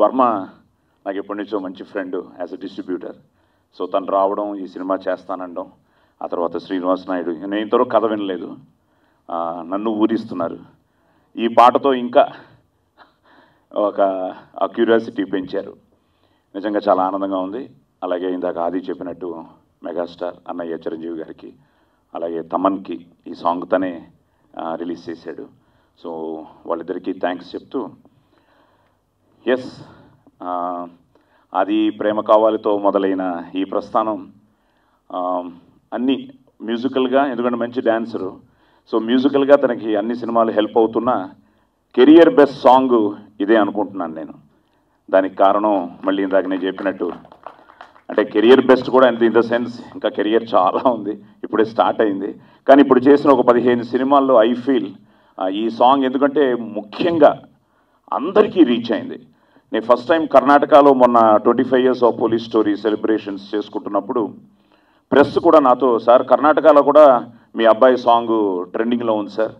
వర్మ నాకు ఎప్పటి నుంచో మంచి friend as a distributor so తను రావడం ఈ సినిమా చేస్తానండం ఆ తర్వాత శ్రీనివాస్ నాయుడు నేను ఇంతవరకు కథ వినలేదు నన్ను ఊరిస్తున్నారు ఈ పాటతో ఇంకా ఒక క్యూరియాసిటీ పెంచారు నిజంగా చాలా ఆనందంగా ఉంది అలాగే ఇందాక ఆది చెప్పినట్టు మెగాస్టార్ అన్నయ్య చిరంజీవి గారికి అలాగే తమన్కి ఈ సాంగ్ తనే రిలీజ్ చేశాడు సో వాళ్ళిద్దరికీ థ్యాంక్స్ చెప్తూ ఎస్ అది ప్రేమ కావాలితో మొదలైన ఈ ప్రస్థానం అన్ని మ్యూజికల్గా ఎందుకంటే మంచి డ్యాన్సరు సో మ్యూజికల్గా తనకి అన్ని సినిమాలు హెల్ప్ అవుతున్న కెరియర్ బెస్ట్ సాంగ్ ఇదే అనుకుంటున్నాను నేను దానికి కారణం మళ్ళీ ఇందాక నేను చెప్పినట్టు అంటే కెరియర్ బెస్ట్ కూడా ఇన్ ద సెన్స్ ఇంకా కెరియర్ చాలా ఉంది ఇప్పుడే స్టార్ట్ అయింది కానీ ఇప్పుడు చేసిన ఒక పదిహేను సినిమాల్లో ఐ ఫీల్ ఈ సాంగ్ ఎందుకంటే ముఖ్యంగా అందరికీ రీచ్ అయింది నేను ఫస్ట్ టైం కర్ణాటకలో మొన్న twenty five years of police story celebrations చేసుకుంటున్నప్పుడు ప్రెస్ కూడా నాతో సార్ కర్ణాటకలో కూడా మీ అబ్బాయి సాంగ్ ట్రెండింగ్లో ఉంది సార్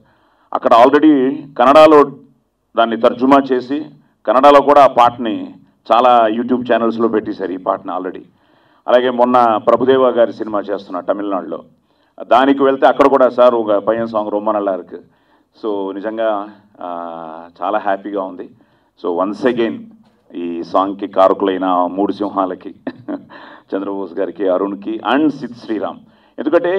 అక్కడ ఆల్రెడీ కన్నడలో దాన్ని తర్జుమా చేసి కన్నడలో కూడా ఆ పాటని చాలా యూట్యూబ్ ఛానల్స్లో పెట్టేశారు ఈ పాటని ఆల్రెడీ అలాగే మొన్న ప్రభుదేవ గారి సినిమా చేస్తున్నా తమిళనాడులో దానికి వెళ్తే అక్కడ కూడా సార్ ఒక పైన సాంగ్ రోమన్ నల్లారుకు సో నిజంగా చాలా హ్యాపీగా ఉంది సో వన్స్ అగైన్ ఈ సాంగ్కి కారకులైన మూడు సింహాలకి చంద్రబోస్ గారికి అరుణ్కి అండ్ సిద్ శ్రీరామ్ ఎందుకంటే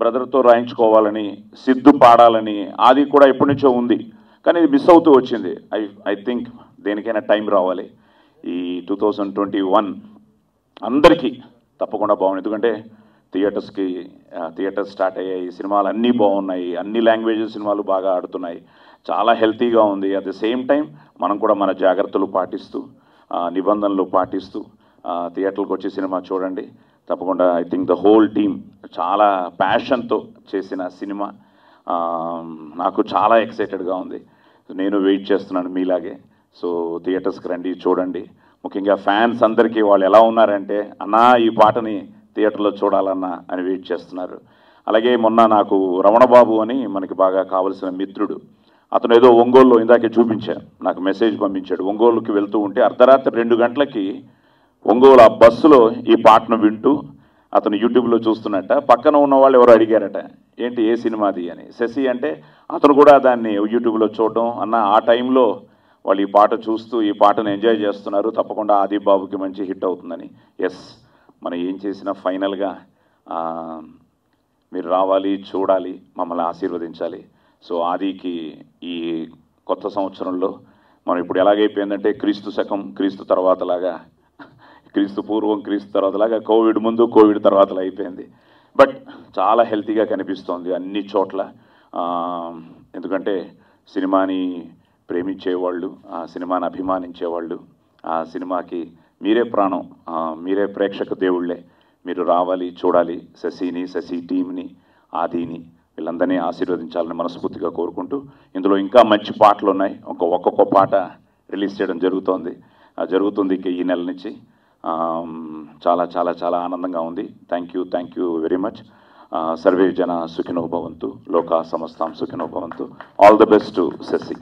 బ్రదర్తో రాయించుకోవాలని సిద్ధు పాడాలని అది కూడా ఎప్పటి నుంచో ఉంది కానీ ఇది మిస్ అవుతూ వచ్చింది ఐ ఐ థింక్ దేనికైనా టైం రావాలి ఈ టూ థౌజండ్ ట్వంటీ వన్ అందరికీ తప్పకుండా బాగుంది ఎందుకంటే థియేటర్స్కి థియేటర్స్ స్టార్ట్ అయ్యాయి సినిమాలు అన్నీ బాగున్నాయి అన్ని లాంగ్వేజెస్ సినిమాలు బాగా ఆడుతున్నాయి చాలా హెల్తీగా ఉంది అట్ ద సేమ్ టైం మనం కూడా మన జాగ్రత్తలు పాటిస్తూ నిబంధనలు పాటిస్తూ థియేటర్లకు వచ్చి సినిమా చూడండి తప్పకుండా I think the whole team చాలా ప్యాషన్తో చేసిన సినిమా నాకు చాలా ఎక్సైటెడ్గా ఉంది నేను వెయిట్ చేస్తున్నాను మీలాగే సో థియేటర్స్కి రండి చూడండి ముఖ్యంగా ఫ్యాన్స్ అందరికీ వాళ్ళు ఎలా ఉన్నారంటే అన్నా ఈ పాటని థియేటర్లో చూడాలన్నా అని వెయిట్ చేస్తున్నారు అలాగే మొన్న నాకు రమణబాబు అని మనకి బాగా కావలసిన మిత్రుడు అతను ఏదో ఒంగోలులో ఇందాకే చూపించాను నాకు మెసేజ్ పంపించాడు ఒంగోలుకి వెళ్తూ ఉంటే అర్ధరాత్రి రెండు గంటలకి ఒంగోలు ఆ బస్సులో ఈ పాటను వింటూ అతను యూట్యూబ్లో చూస్తున్నట్ట పక్కన ఉన్న వాళ్ళు ఎవరో అడిగారట ఏంటి ఏ సినిమాది అని శశి అంటే అతను కూడా దాన్ని యూట్యూబ్లో చూడడం అన్న ఆ టైంలో వాళ్ళు ఈ పాట చూస్తూ ఈ పాటను ఎంజాయ్ చేస్తున్నారు తప్పకుండా ఆది బాబుకి మంచి హిట్ అవుతుందని ఎస్ మనం ఏం చేసినా ఫైనల్గా మీరు రావాలి చూడాలి మమ్మల్ని ఆశీర్వదించాలి సో ఆదికి ఈ కొత్త సంవత్సరంలో మనం ఇప్పుడు ఎలాగైపోయిందంటే క్రీస్తు శకం క్రీస్తు తర్వాత లాగా క్రీస్తు పూర్వం క్రీస్తు తర్వాత లాగా కోవిడ్ ముందు కోవిడ్ తర్వాతలా అయిపోయింది బట్ చాలా హెల్తీగా కనిపిస్తోంది అన్ని చోట్ల ఎందుకంటే సినిమాని ప్రేమించేవాళ్ళు ఆ సినిమాని అభిమానించేవాళ్ళు ఆ సినిమాకి మీరే ప్రాణం మీరే ప్రేక్షక దేవుళ్ళే మీరు రావాలి చూడాలి శశిని శశి టీమ్ని ఆదిని వీళ్ళందరినీ ఆశీర్వదించాలని మనస్ఫూర్తిగా కోరుకుంటూ ఇందులో ఇంకా మంచి పాటలు ఉన్నాయి ఒక ఒక్కొక్క పాట రిలీజ్ చేయడం జరుగుతోంది జరుగుతుంది ఇక ఈ నెల నుంచి చాలా చాలా చాలా ఆనందంగా ఉంది thank you thank you very much సర్వే జన సుఖినోభవంతు లోకా సమస్తాం సుఖినోభవంతు ఆల్ ద బెస్ట్ శశి